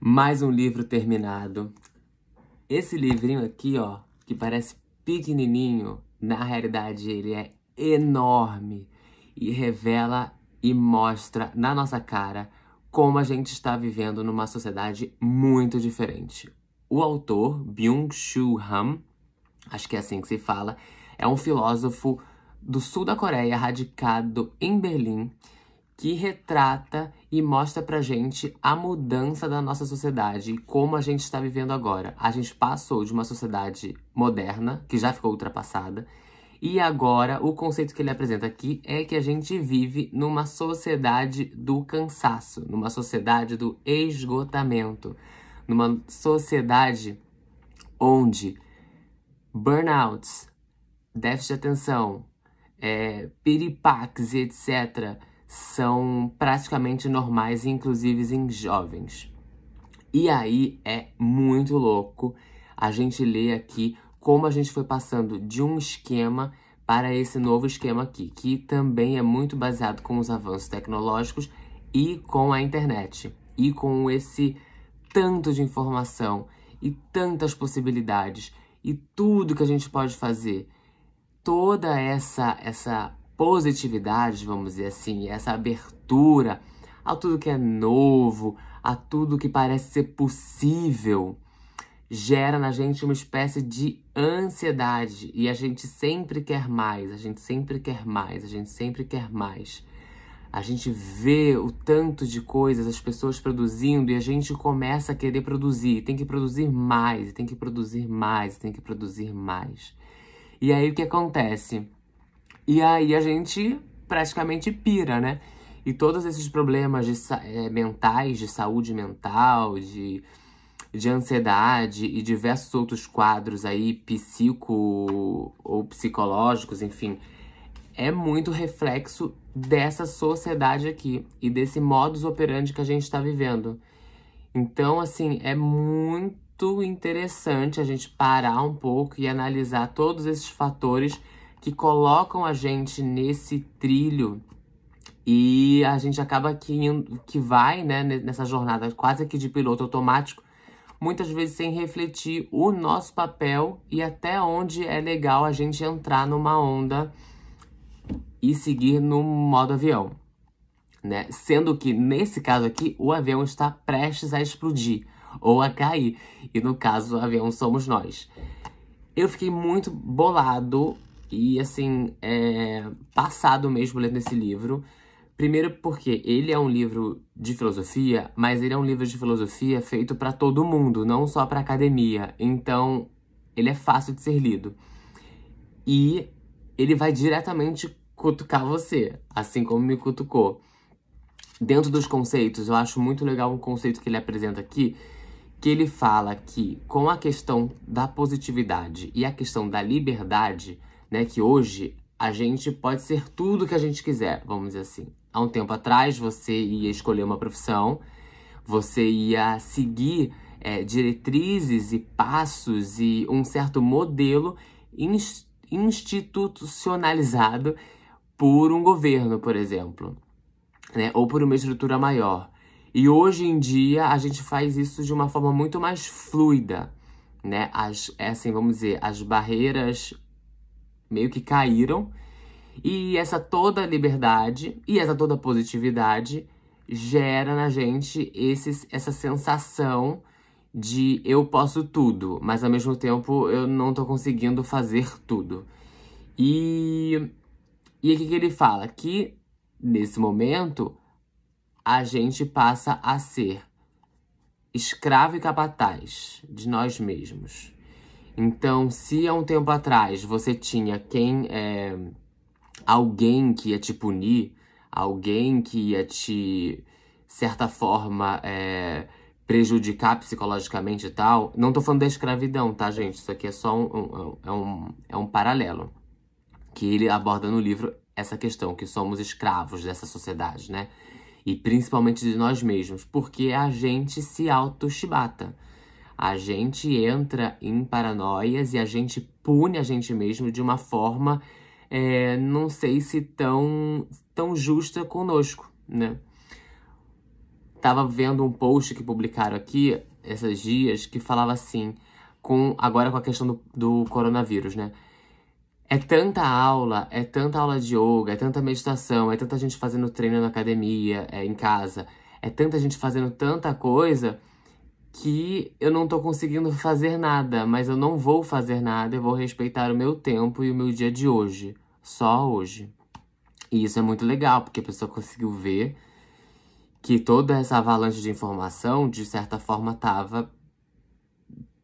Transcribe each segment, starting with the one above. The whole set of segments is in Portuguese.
Mais um livro terminado. Esse livrinho aqui, ó, que parece pequenininho, na realidade ele é enorme e revela e mostra na nossa cara como a gente está vivendo numa sociedade muito diferente. O autor, Byung-Chul Ham, acho que é assim que se fala, é um filósofo do sul da Coreia, radicado em Berlim, que retrata e mostra pra gente a mudança da nossa sociedade e como a gente está vivendo agora. A gente passou de uma sociedade moderna, que já ficou ultrapassada, e agora o conceito que ele apresenta aqui é que a gente vive numa sociedade do cansaço, numa sociedade do esgotamento, numa sociedade onde burnouts, déficit de atenção, é, piripaques, etc., são praticamente normais, inclusive em jovens. E aí é muito louco a gente ler aqui como a gente foi passando de um esquema para esse novo esquema aqui, que também é muito baseado com os avanços tecnológicos e com a internet, e com esse tanto de informação e tantas possibilidades e tudo que a gente pode fazer. Toda essa essa positividade, vamos dizer assim, essa abertura a tudo que é novo, a tudo que parece ser possível, gera na gente uma espécie de ansiedade e a gente sempre quer mais, a gente sempre quer mais, a gente sempre quer mais. A gente vê o tanto de coisas, as pessoas produzindo e a gente começa a querer produzir, tem que produzir mais, tem que produzir mais, tem que produzir mais. E aí o que acontece? E aí a gente praticamente pira, né? E todos esses problemas de, é, mentais, de saúde mental, de, de ansiedade e diversos outros quadros aí, psico ou psicológicos, enfim, é muito reflexo dessa sociedade aqui e desse modus operandi que a gente está vivendo. Então, assim, é muito interessante a gente parar um pouco e analisar todos esses fatores que colocam a gente nesse trilho e a gente acaba que, que vai né, nessa jornada quase que de piloto automático, muitas vezes sem refletir o nosso papel e até onde é legal a gente entrar numa onda e seguir no modo avião. Né? Sendo que, nesse caso aqui, o avião está prestes a explodir ou a cair. E no caso, o avião somos nós. Eu fiquei muito bolado e assim, é passado mesmo lendo esse livro. Primeiro porque ele é um livro de filosofia, mas ele é um livro de filosofia feito para todo mundo, não só para academia. Então, ele é fácil de ser lido. E ele vai diretamente cutucar você, assim como me cutucou. Dentro dos conceitos, eu acho muito legal um conceito que ele apresenta aqui, que ele fala que com a questão da positividade e a questão da liberdade, né? Que hoje a gente pode ser tudo que a gente quiser, vamos dizer assim. Há um tempo atrás você ia escolher uma profissão, você ia seguir é, diretrizes e passos e um certo modelo institucionalizado por um governo, por exemplo, né? ou por uma estrutura maior. E hoje em dia a gente faz isso de uma forma muito mais fluida, né? As, é assim, vamos dizer, as barreiras meio que caíram. E essa toda liberdade e essa toda positividade gera na gente esses essa sensação de eu posso tudo, mas ao mesmo tempo eu não tô conseguindo fazer tudo. E, e que ele fala? Que nesse momento a gente passa a ser escravo e capataz de nós mesmos. Então, se há um tempo atrás você tinha quem. É, alguém que ia te punir, alguém que ia te, certa forma, é, prejudicar psicologicamente e tal. Não tô falando da escravidão, tá, gente? Isso aqui é só um, um, é um, é um paralelo. Que ele aborda no livro essa questão, que somos escravos dessa sociedade, né? E principalmente de nós mesmos, porque a gente se auto-chibata. A gente entra em paranoias e a gente pune a gente mesmo de uma forma, é, não sei se tão, tão justa conosco, né? Tava vendo um post que publicaram aqui esses dias que falava assim, com agora com a questão do, do coronavírus, né? É tanta aula, é tanta aula de yoga, é tanta meditação, é tanta gente fazendo treino na academia, é, em casa, é tanta gente fazendo tanta coisa que eu não tô conseguindo fazer nada, mas eu não vou fazer nada, eu vou respeitar o meu tempo e o meu dia de hoje, só hoje. E isso é muito legal, porque a pessoa conseguiu ver que toda essa avalanche de informação, de certa forma, tava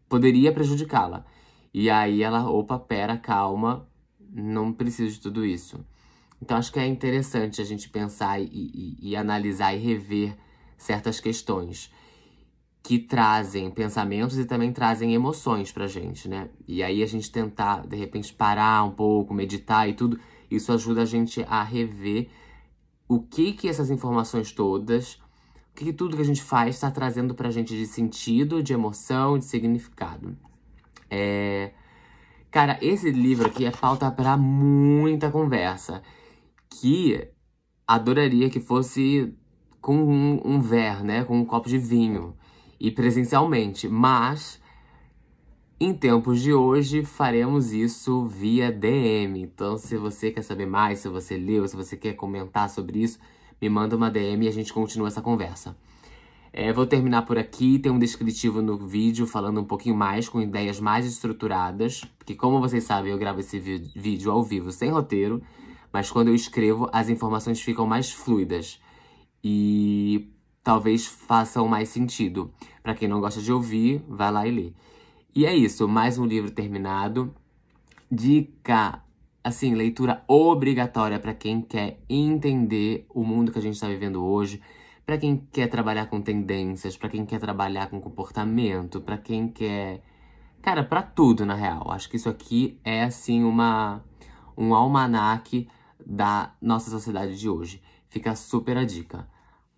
poderia prejudicá-la. E aí ela, opa, pera, calma, não preciso de tudo isso. Então acho que é interessante a gente pensar e, e, e analisar e rever certas questões que trazem pensamentos e também trazem emoções pra gente, né? E aí a gente tentar, de repente, parar um pouco, meditar e tudo, isso ajuda a gente a rever o que que essas informações todas, o que, que tudo que a gente faz está trazendo pra gente de sentido, de emoção, de significado. É... Cara, esse livro aqui é pauta para muita conversa, que adoraria que fosse com um, um ver, né? Com um copo de vinho e presencialmente, mas em tempos de hoje faremos isso via DM. Então, se você quer saber mais, se você leu, se você quer comentar sobre isso, me manda uma DM e a gente continua essa conversa. É, vou terminar por aqui. Tem um descritivo no vídeo falando um pouquinho mais, com ideias mais estruturadas. Porque, como vocês sabem, eu gravo esse vídeo ao vivo sem roteiro, mas quando eu escrevo, as informações ficam mais fluidas. E talvez façam mais sentido. Para quem não gosta de ouvir, vai lá e lê. E é isso, mais um livro terminado. Dica, assim, leitura obrigatória para quem quer entender o mundo que a gente está vivendo hoje, para quem quer trabalhar com tendências, para quem quer trabalhar com comportamento, para quem quer Cara, para tudo, na real. Acho que isso aqui é, assim, uma, um almanaque da nossa sociedade de hoje. Fica super a dica.